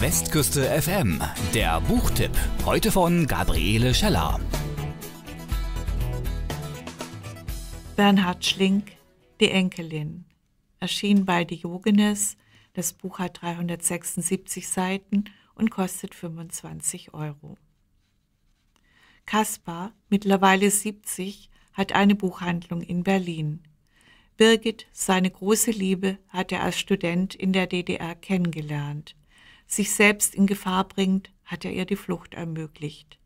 Westküste FM, der Buchtipp. Heute von Gabriele Scheller. Bernhard Schlink, Die Enkelin. Erschien bei Diogenes. Das Buch hat 376 Seiten und kostet 25 Euro. Kaspar, mittlerweile 70, hat eine Buchhandlung in Berlin. Birgit, seine große Liebe, hat er als Student in der DDR kennengelernt sich selbst in Gefahr bringt, hat er ihr die Flucht ermöglicht.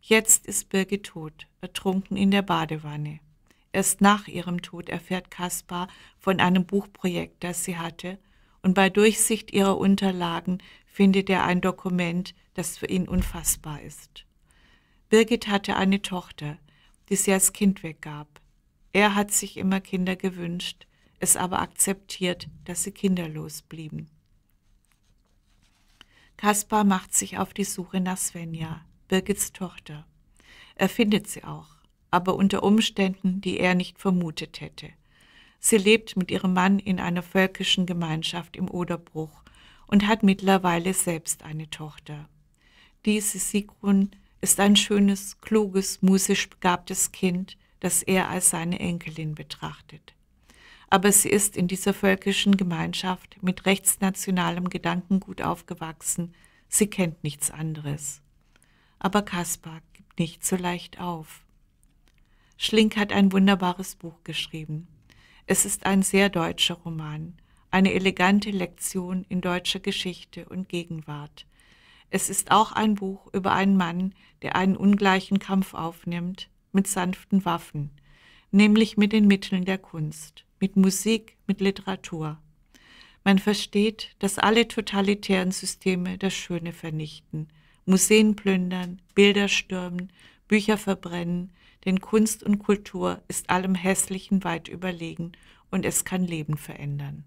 Jetzt ist Birgit tot, ertrunken in der Badewanne. Erst nach ihrem Tod erfährt Kaspar von einem Buchprojekt, das sie hatte, und bei Durchsicht ihrer Unterlagen findet er ein Dokument, das für ihn unfassbar ist. Birgit hatte eine Tochter, die sie als Kind weggab. Er hat sich immer Kinder gewünscht, es aber akzeptiert, dass sie kinderlos blieben. Kaspar macht sich auf die Suche nach Svenja, Birgits Tochter. Er findet sie auch, aber unter Umständen, die er nicht vermutet hätte. Sie lebt mit ihrem Mann in einer völkischen Gemeinschaft im Oderbruch und hat mittlerweile selbst eine Tochter. Diese Sigrun ist ein schönes, kluges, musisch begabtes Kind, das er als seine Enkelin betrachtet aber sie ist in dieser völkischen Gemeinschaft mit rechtsnationalem Gedankengut aufgewachsen. Sie kennt nichts anderes. Aber Kaspar gibt nicht so leicht auf. Schlink hat ein wunderbares Buch geschrieben. Es ist ein sehr deutscher Roman, eine elegante Lektion in deutscher Geschichte und Gegenwart. Es ist auch ein Buch über einen Mann, der einen ungleichen Kampf aufnimmt mit sanften Waffen, nämlich mit den Mitteln der Kunst mit Musik, mit Literatur. Man versteht, dass alle totalitären Systeme das Schöne vernichten, Museen plündern, Bilder stürmen, Bücher verbrennen, denn Kunst und Kultur ist allem Hässlichen weit überlegen und es kann Leben verändern.